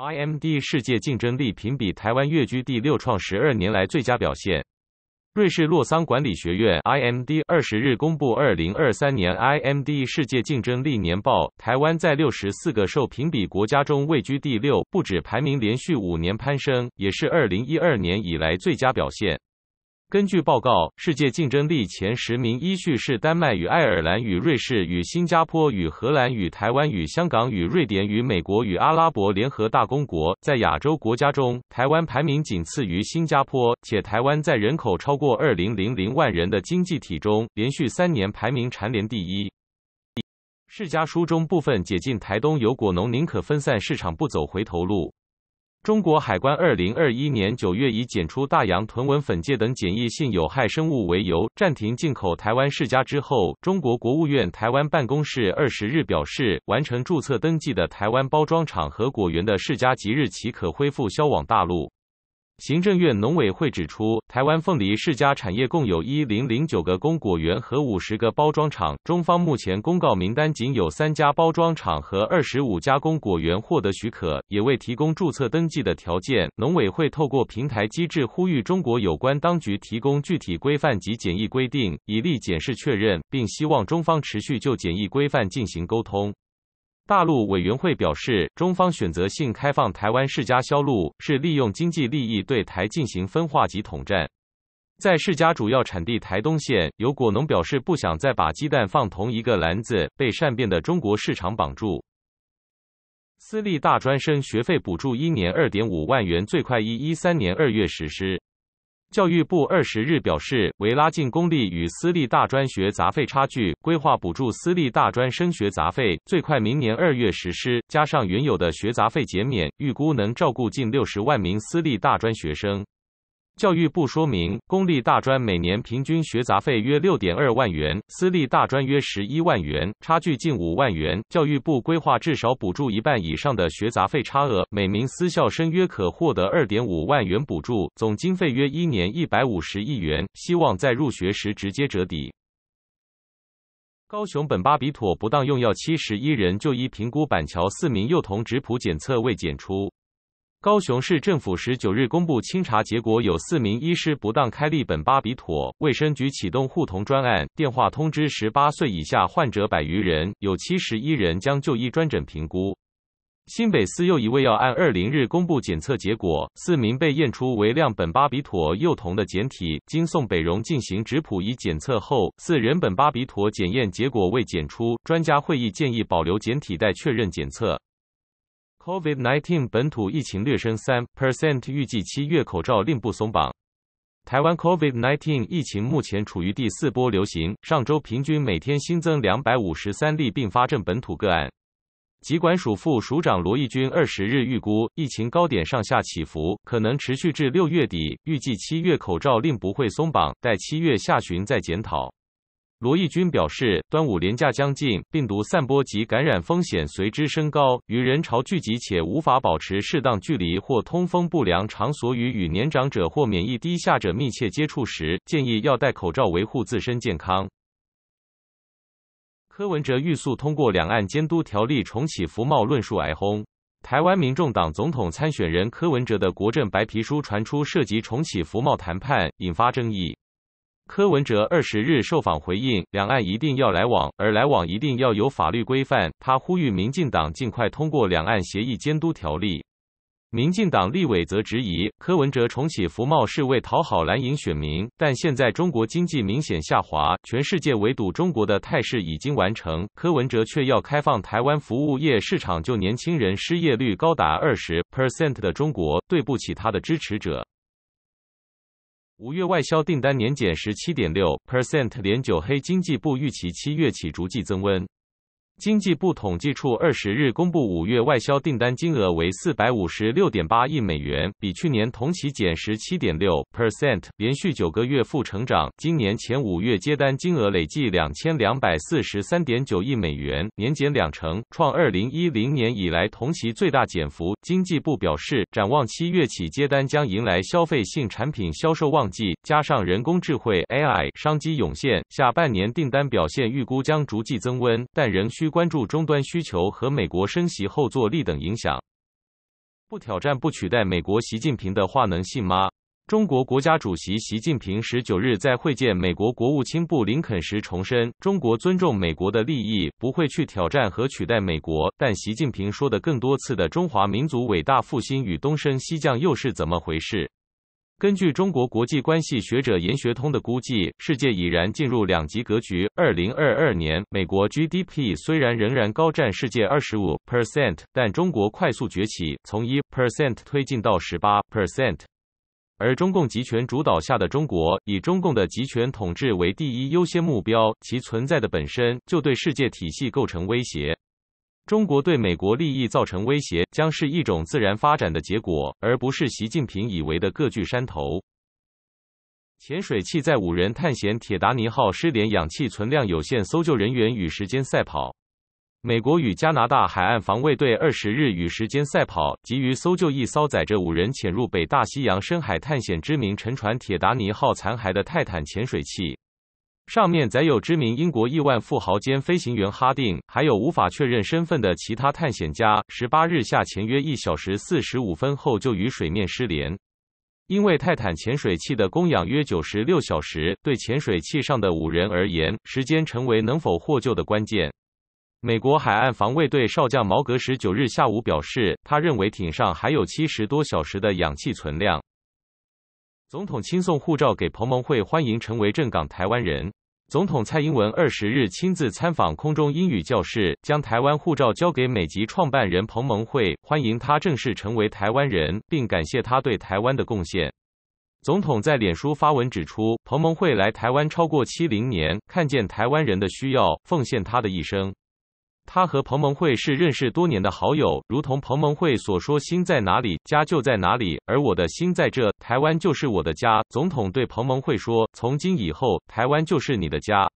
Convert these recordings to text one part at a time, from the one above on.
IMD 世界竞争力评比，台湾跃居第六，创十二年来最佳表现。瑞士洛桑管理学院 IMD 二十日公布二零二三年 IMD 世界竞争力年报，台湾在六十四个受评比国家中位居第六，不止排名连续五年攀升，也是二零一二年以来最佳表现。根据报告，世界竞争力前十名依序是丹麦与爱尔兰与瑞士与新加坡与荷兰与台湾与香港与瑞典与美国与阿拉伯联合大公国。在亚洲国家中，台湾排名仅次于新加坡，且台湾在人口超过二零零零万人的经济体中，连续三年排名蝉联第一。《世家》书中部分解禁，台东有果农宁可分散市场，不走回头路。中国海关2021年9月以检出大洋豚纹粉介等检疫性有害生物为由，暂停进口台湾世家之后，中国国务院台湾办公室20日表示，完成注册登记的台湾包装厂和果园的世家即日起可恢复销往大陆。行政院农委会指出，台湾凤梨世家产业共有一零零九个供果园和五十个包装厂。中方目前公告名单仅有三家包装厂和二十五家供果园获得许可，也未提供注册登记的条件。农委会透过平台机制呼吁中国有关当局提供具体规范及简易规定，以利检视确认，并希望中方持续就简易规范进行沟通。大陆委员会表示，中方选择性开放台湾世家销路，是利用经济利益对台进行分化及统战。在世家主要产地台东县，有果农表示不想再把鸡蛋放同一个篮子，被善变的中国市场绑住。私立大专生学费补助一年二点五万元，最快一一三年二月实施。教育部二十日表示，为拉近公立与私立大专学杂费差距，规划补助私立大专升学杂费，最快明年二月实施。加上原有的学杂费减免，预估能照顾近六十万名私立大专学生。教育部说明，公立大专每年平均学杂费约六点二万元，私立大专约十一万元，差距近五万元。教育部规划至少补助一半以上的学杂费差额，每名私校生约可获得二点五万元补助，总经费约一年一百五十亿元。希望在入学时直接折抵。高雄本巴比妥不当用药七十一人就医评估，板桥四名幼童指谱检测未检出。高雄市政府十九日公布清查结果，有四名医师不当开立苯巴比妥，卫生局启动护童专案，电话通知十八岁以下患者百余人，有七十一人将就医专诊评估。新北市又一位药案二零日公布检测结果，四名被验出为量苯巴比妥幼童的检体，经送北荣进行质谱仪检测后，四人苯巴比妥检验结果未检出，专家会议建议保留检体待确认检测。Covid nineteen 本土疫情略升三 percent，预计七月口罩令不松绑。台湾 Covid nineteen 疫情目前处于第四波流行，上周平均每天新增两百五十三例并发症本土个案。疾管署副署长罗毅军二十日预估，疫情高点上下起伏，可能持续至六月底，预计七月口罩令不会松绑，待七月下旬再检讨。罗毅军表示，端午连假将近，病毒散播及感染风险随之升高。与人潮聚集且无法保持适当距离或通风不良场所与与年长者或免疫低下者密切接触时，建议要戴口罩，维护自身健康。柯文哲欲速通过两岸监督条例重启服贸，论述挨轰。台湾民众党总统参选人柯文哲的国政白皮书传出涉及重启服贸谈判，引发争议。柯文哲二十日受访回应：“两岸一定要来往，而来往一定要有法律规范。”他呼吁民进党尽快通过《两岸协议监督条例》。民进党立委则质疑柯文哲重启福茂是为讨好蓝营选民，但现在中国经济明显下滑，全世界围堵中国的态势已经完成，柯文哲却要开放台湾服务业市场，就年轻人失业率高达二十 percent 的中国，对不起他的支持者。五月外销订单年减十七点六 percent，连九黑经济部预期七月起逐季增温。经济部统计处二十日公布，五月外销订单金额为四百五十六点八亿美元，比去年同期减十七点六 percent，连续九个月负成长。今年前五月接单金额累计两千两百四十三点九亿美元，年减两成，创二零一零年以来同期最大减幅。经济部表示，展望七月起接单将迎来消费性产品销售旺季，加上人工智慧 AI 商机涌现，下半年订单表现预估将逐季增温，但仍需。关注终端需求和美国升息后坐力等影响，不挑战不取代美国，习近平的话能信吗？中国国家主席习近平十九日在会见美国国务卿布林肯时重申，中国尊重美国的利益，不会去挑战和取代美国。但习近平说的更多次的中华民族伟大复兴与东升西降又是怎么回事？根据中国国际关系学者严学通的估计，世界已然进入两极格局。二零二二年，美国 GDP 虽然仍然高占世界二十五 percent，但中国快速崛起，从一 percent 推进到十八 percent。而中共集权主导下的中国，以中共的集权统治为第一优先目标，其存在的本身就对世界体系构成威胁。中国对美国利益造成威胁，将是一种自然发展的结果，而不是习近平以为的各据山头。潜水器在五人探险“铁达尼号”失联，氧气存量有限，搜救人员与时间赛跑。美国与加拿大海岸防卫队二十日与时间赛跑，急于搜救一艘载着五人潜入北大西洋深海探险之名沉船“铁达尼号”残骸的泰坦潜水器。上面载有知名英国亿万富豪兼飞行员哈定，还有无法确认身份的其他探险家。十八日下潜约一小时四十五分后，就与水面失联。因为泰坦潜水器的供氧约九十六小时，对潜水器上的五人而言，时间成为能否获救的关键。美国海岸防卫队少将毛格十九日下午表示，他认为艇上还有七十多小时的氧气存量。总统亲送护照给彭蒙会，欢迎成为正港台湾人。总统蔡英文二十日亲自参访空中英语教室，将台湾护照交给美籍创办人彭蒙惠，欢迎他正式成为台湾人，并感谢他对台湾的贡献。总统在脸书发文指出，彭蒙惠来台湾超过七零年，看见台湾人的需要，奉献他的一生。他和彭蒙慧是认识多年的好友，如同彭蒙慧所说：“心在哪里，家就在哪里。”而我的心在这，台湾就是我的家。总统对彭蒙慧说：“从今以后，台湾就是你的家。”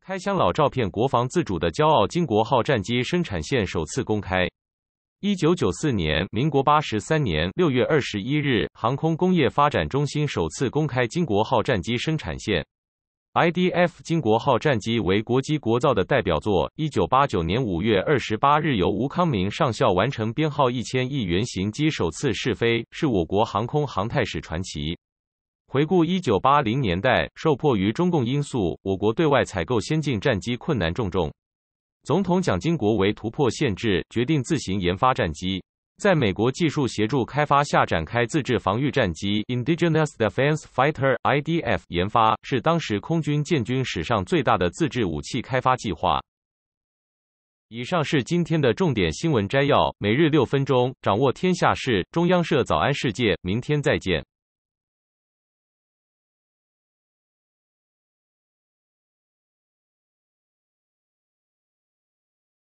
开箱老照片，国防自主的骄傲——金国号战机生产线首次公开。1994年，民国八十三年六月二十一日，航空工业发展中心首次公开金国号战机生产线。IDF 金国号战机为国机国造的代表作。一九八九年五月二十八日，由吴康明上校完成编号一千亿原型机首次试飞，是我国航空航太史传奇。回顾一九八零年代，受迫于中共因素，我国对外采购先进战机困难重重。总统蒋经国为突破限制，决定自行研发战机。在美国技术协助开发下，展开自制防御战机 Indigenous Defense Fighter (IDF) 研发是当时空军建军史上最大的自制武器开发计划。以上是今天的重点新闻摘要，每日六分钟掌握天下事。中央社早安世界，明天再见。